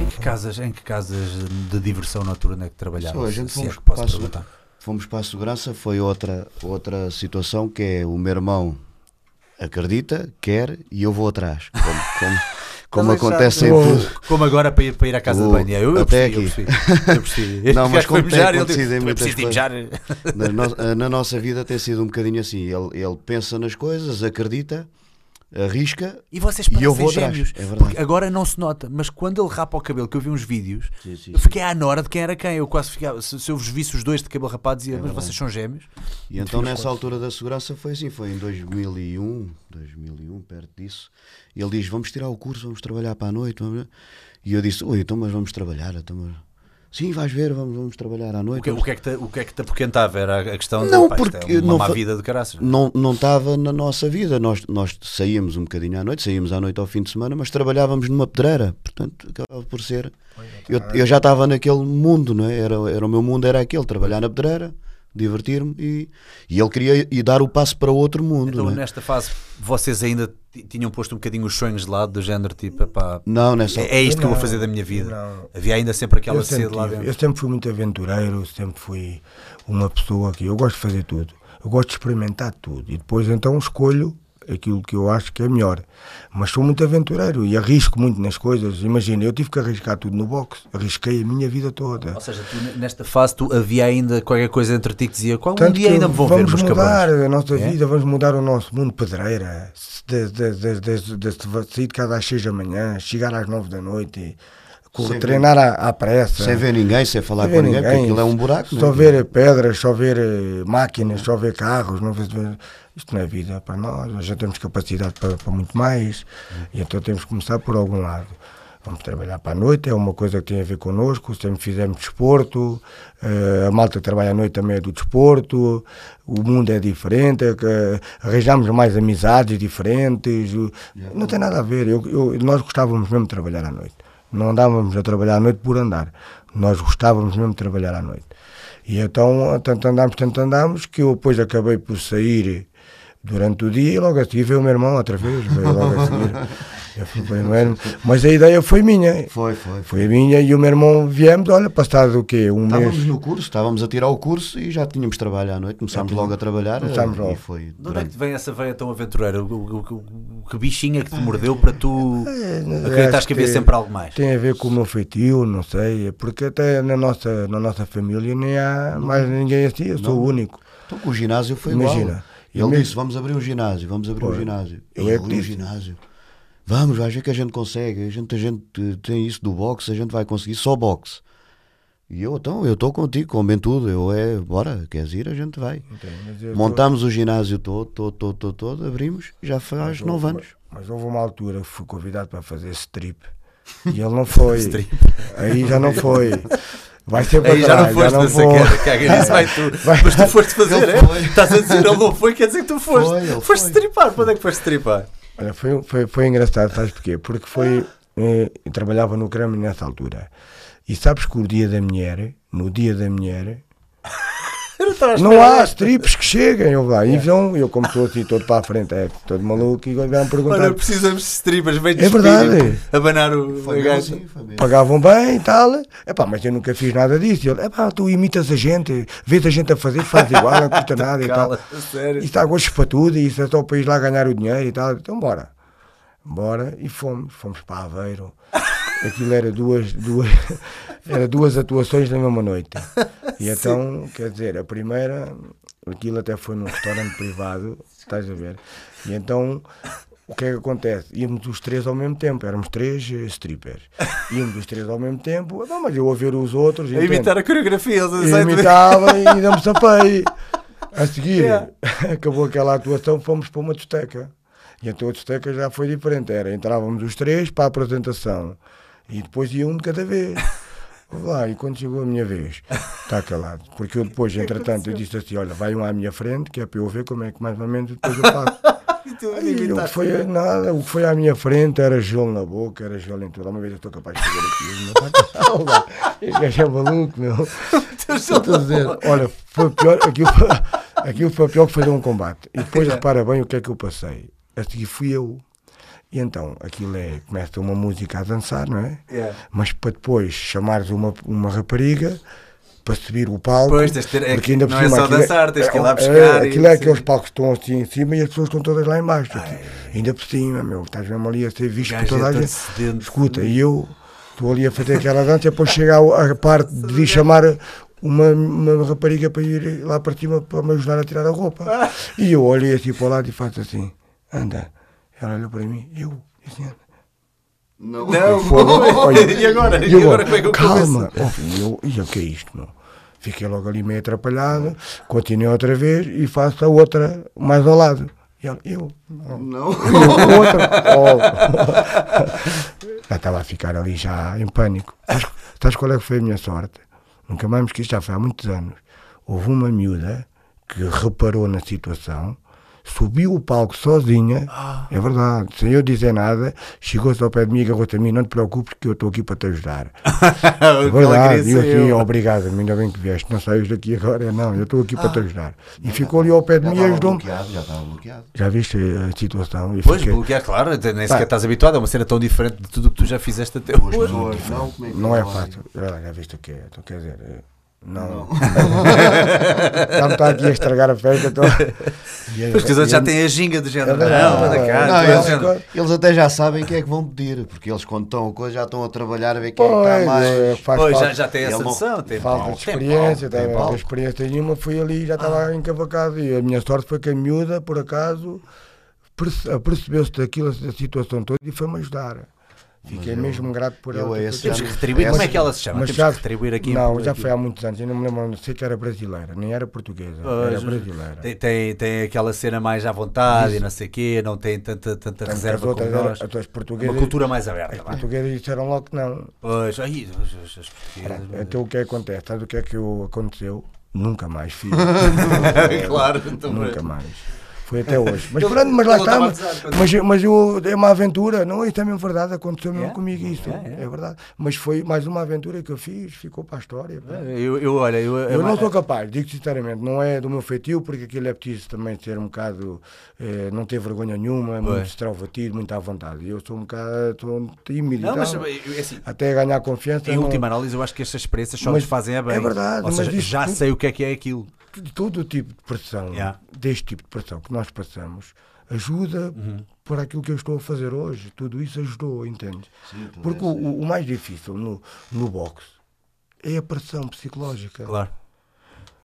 Em que casas, em que casas de diversão noturna é que trabalhava? A gente é fomos, é para a, fomos para a segurança, foi outra, outra situação que é o meu irmão acredita, quer e eu vou atrás. Como, como, como acontece em Como agora para ir, para ir à casa o, de banho. Eu, eu até aqui. Eu eu Não, mas como mijar, ele eu preciso de mijar. Na, na, nossa vida tem sido um bocadinho assim. Ele, ele pensa nas coisas, acredita arrisca e vocês e eu vou gêmeos. É agora não se nota, mas quando ele rapa o cabelo, que eu vi uns vídeos, sim, sim, eu fiquei à nora de quem era quem. Eu quase ficava, se, se eu vos visse os dois de cabelo rapado, dizia, é mas vocês são gêmeos. E então nessa altura da segurança foi assim, foi em 2001, 2001, perto disso. Ele diz: Vamos tirar o curso, vamos trabalhar para a noite. E eu disse: Oi, então, mas vamos trabalhar, então, mas Sim, vais ver, vamos, vamos trabalhar à noite. O que, vamos... É, o que, é, que te, o que é que te apoquentava? Era a questão não, de é porque é uma não, má vida de caraças. Não, é? não estava na nossa vida. Nós, nós saímos um bocadinho à noite, saímos à noite ao fim de semana, mas trabalhávamos numa pedreira. Portanto, acabava por ser. Eu, eu já estava naquele mundo, não é? Era, era, o meu mundo era aquele, trabalhar na pedreira divertir-me e, e ele queria e dar o passo para outro mundo. Então, né? nesta fase, vocês ainda tinham posto um bocadinho os sonhos de lado, do género tipo, pá, não, nessa... é, é isto que eu vou fazer da minha vida. Não. Havia ainda sempre aquela sede lá dentro. Eu sempre fui muito aventureiro, sempre fui uma pessoa que eu gosto de fazer tudo, eu gosto de experimentar tudo e depois então escolho aquilo que eu acho que é melhor. Mas sou muito aventureiro e arrisco muito nas coisas. Imagina, eu tive que arriscar tudo no boxe, arrisquei a minha vida toda. Ou seja, tu, nesta fase tu havia ainda qualquer coisa entre ti que dizia qual Tanto um dia ainda me vão vamos ver Vamos mudar a nossa é? vida, vamos mudar o nosso mundo pedreira. De, de, de, de, de, de, de sair de casa às 6 da manhã, chegar às 9 da noite. E, sem treinar à, à, pressa. Sem ver ninguém, sem falar sem com ninguém, ninguém, porque aquilo é um buraco. Só né? ver pedras, só ver eh, máquinas, só ver carros. Não vê, isto não é vida para nós. Já temos capacidade para, para muito mais. E então temos que começar por algum lado vamos trabalhar para a noite, é uma coisa que tem a ver connosco, sempre fizemos desporto, eh, a malta que trabalha à noite também é do desporto, o mundo é diferente, eh, arranjamos mais amizades diferentes, não tem então? nada a ver, eu, eu, nós gostávamos mesmo de trabalhar à noite. Não andávamos a trabalhar à noite por andar. Nós gostávamos mesmo de trabalhar à noite. E então, tanto andámos, tanto andámos, que eu depois acabei por sair durante o dia e logo a seguir veio o meu irmão outra vez, veio logo a seguir. Eu fui mas a ideia foi minha. Foi, foi. Foi minha e o meu irmão viemos, olha, passado o quê? Um estávamos mês. no curso, estávamos a tirar o curso e já tínhamos trabalho à noite, começámos é, logo a trabalhar. Eh, começámos logo. Foi De onde é que vem essa veia tão aventureira? O, o, o, que bichinha que te mordeu para tu é, é, acreditas que havia sempre algo mais? Tem a ver com o meu feitio, não sei, porque até na nossa, na nossa família nem há não. mais ninguém assim, eu sou o único. Então com o ginásio foi Imagina. Igual. Ele mesmo... disse: vamos abrir um ginásio, vamos abrir Pô, um ginásio. Eu é e é abri Um ginásio. Vamos, vai ver é que a gente consegue. A gente, a gente tem isso do boxe, a gente vai conseguir só boxe. E eu, então, eu estou contigo, com bem tudo. Eu é, bora, queres ir, a gente vai. Entendi, Montamos o ginásio todo, todo, todo, todo, todo abrimos, já faz mas nove anos. Mas, houve uma altura que fui convidado para fazer strip e ele não foi. Aí já não foi. Vai ser para Aí já não foste nessa queda, vai tu. Vai. Mas tu foste fazer, é? Estás a dizer, ele não foi, quer dizer que tu foste. Foi, foste foi. stripar, para onde é que foste stripar? Foi, foi, foi engraçado, sabes porquê? Porque foi. Ah. Eh, eu trabalhava no Kremlin nessa altura. E sabes que o dia da mulher, no dia da mulher, não há tripes que cheguem, eu vai. É. E vão, eu como estou assim todo para a frente, é todo maluco, e vieram perguntar. Ora, precisamos de tripas bem É verdade. Abanar o gajo. Pagavam bem e tal. pá, mas eu nunca fiz nada disso. Ele, pá, tu imitas a gente, vês a gente a fazer, faz igual, não custa tá nada e tal. Sério? Isso há gostos para tudo, e isso é só o país lá ganhar o dinheiro e tal. Então bora. Bora e fomos. Fomos para Aveiro. aquilo era duas, duas, era duas atuações na mesma noite. E então, Sim. quer dizer, a primeira, aquilo até foi num restaurante privado, estás a ver? E então, o que é que acontece? Íamos os três ao mesmo tempo, éramos três eh, strippers. Íamos os três ao mesmo tempo, não, ah, mas eu a ver os outros. A imitar a coreografia, eles imitava e ainda me safei. A seguir, yeah. acabou aquela atuação, fomos para uma discoteca. E então a discoteca já foi diferente. Era, entrávamos os três para a apresentação. E depois ia um de cada vez. Lá, e quando chegou a minha vez, está calado. Porque eu depois, é entretanto, eu disse assim: olha, vai um à minha frente, que é para eu ver como é que mais ou menos depois eu passo. E o que foi nada, o que foi à minha frente era gelo na boca, era gelo em tudo. Uma vez eu estou capaz de fazer aquilo. Este gajo é maluco, meu. Estou a dizer, olha, foi pior, aquilo, aquilo foi pior que fazer um combate. E depois é. repara bem o que é que eu passei. A fui eu. E então aquilo é, começa uma música a dançar, não é? Yeah. Mas para depois chamares uma, uma rapariga para subir o palco. Pois, ter, é, porque ainda por não é cima, é só dançar, tens que ir lá é é, buscar. É, aquilo é aqueles assim. palcos que estão assim em cima e as pessoas estão todas lá embaixo. ainda por cima, meu, estás mesmo ali a ser visto por toda a gente. Escuta, e eu estou ali a fazer aquela dança e depois chega a, parte de chamar uma, uma rapariga para ir lá para cima para me ajudar a tirar a roupa. Ah. E eu olhei tipo assim para o lado e faço assim, anda. Ela olhou para mim, eu, dizendo. Não, não, olha, e agora? E agora como eu Calma, E eu, e o que é isto, meu? Fiquei logo ali meio atrapalhado, continuei outra vez e faço a outra mais ao lado. E ela, eu, não. não. Eu, outra, oh. Já estava a ficar ali já em pânico. Sabes qual é que foi a minha sorte? Nunca mais me esqueci, já foi há muitos anos. Houve uma miúda que reparou na situação subiu o palco sozinha, ah. é verdade, sem eu dizer nada, chegou-se ao pé de mim e agarrou se a mim, não te preocupes que eu estou aqui para te ajudar. é verdade, e eu assim, obrigado, ainda bem que vieste, não saias daqui agora, não, eu estou aqui ah. para te ah. ajudar. E ficou ali ao pé de mim e ajudou-me. Já estava bloqueado. Já viste a situação? Pois, fiquei... bloqueado, claro, nem sequer estás habituado, é uma cena tão diferente de tudo o que tu já fizeste até hoje. não, não, é não, é, é fácil, já, já viste o que é, então quer dizer... Eh, não. não. está me aqui a estragar a festa. Tô... Então. É porque os outros já têm é a ginga do género. É não, não, não, não eles, eles, até já sabem quem é que vão pedir, porque eles quando estão a coisa já estão a trabalhar a ver quem pois, é que está mais. faz pois, já, já tem essa noção. Tem falta de experiência, tem, tem, tem experiência nenhuma. Fui ali já estava ah. encavacado. E a minha sorte foi que a miúda, por acaso, percebeu-se daquilo, da situação toda e foi-me ajudar. Fiquei mas mesmo eu, grato por ela. temos que retribuir. Como é que ela se chama? Mas temos já, que retribuir aqui. Não, já foi há muitos anos. Eu não me lembro, não sei que era brasileira, nem era portuguesa. Pois, era brasileira. Tem, tem, tem, aquela cena mais à vontade Isso. e não sei o quê, não tem tanta, tanta reserva como nós. As, as portuguesas, uma cultura mais aberta. As portuguesas disseram logo que não. Pois, aí, as, as portuguesas. Então o é que acontece? Sabe o que é que aconteceu? Nunca mais fiz. É, claro, então nunca mais. Foi até hoje. Mas pronto, mas lá está. Mas, mas eu, é uma aventura, não? Isso é mesmo verdade, aconteceu mesmo é? comigo isso. É, é. é verdade. Mas foi mais uma aventura que eu fiz, ficou para a história. Eu, eu, olha, eu, eu não sou capaz, digo sinceramente, não é do meu feitio, porque aquilo é preciso também ser um bocado. Eh, não ter vergonha nenhuma, pois. muito extrovertido, muito à vontade. Eu sou um bocado estou tímido. Não, mas, eh, assim, até ganhar confiança. Em não... última análise, eu acho que estas experiências só mas, nos fazem a bem. É verdade. Ou seja, já sei o que é que é aquilo todo o tipo de pressão, yeah. deste tipo de pressão que nós passamos, ajuda uhum. por aquilo que eu estou a fazer hoje. Tudo isso ajudou, entende? Sim, Porque o, o, mais difícil no, no boxe é a pressão psicológica. Claro.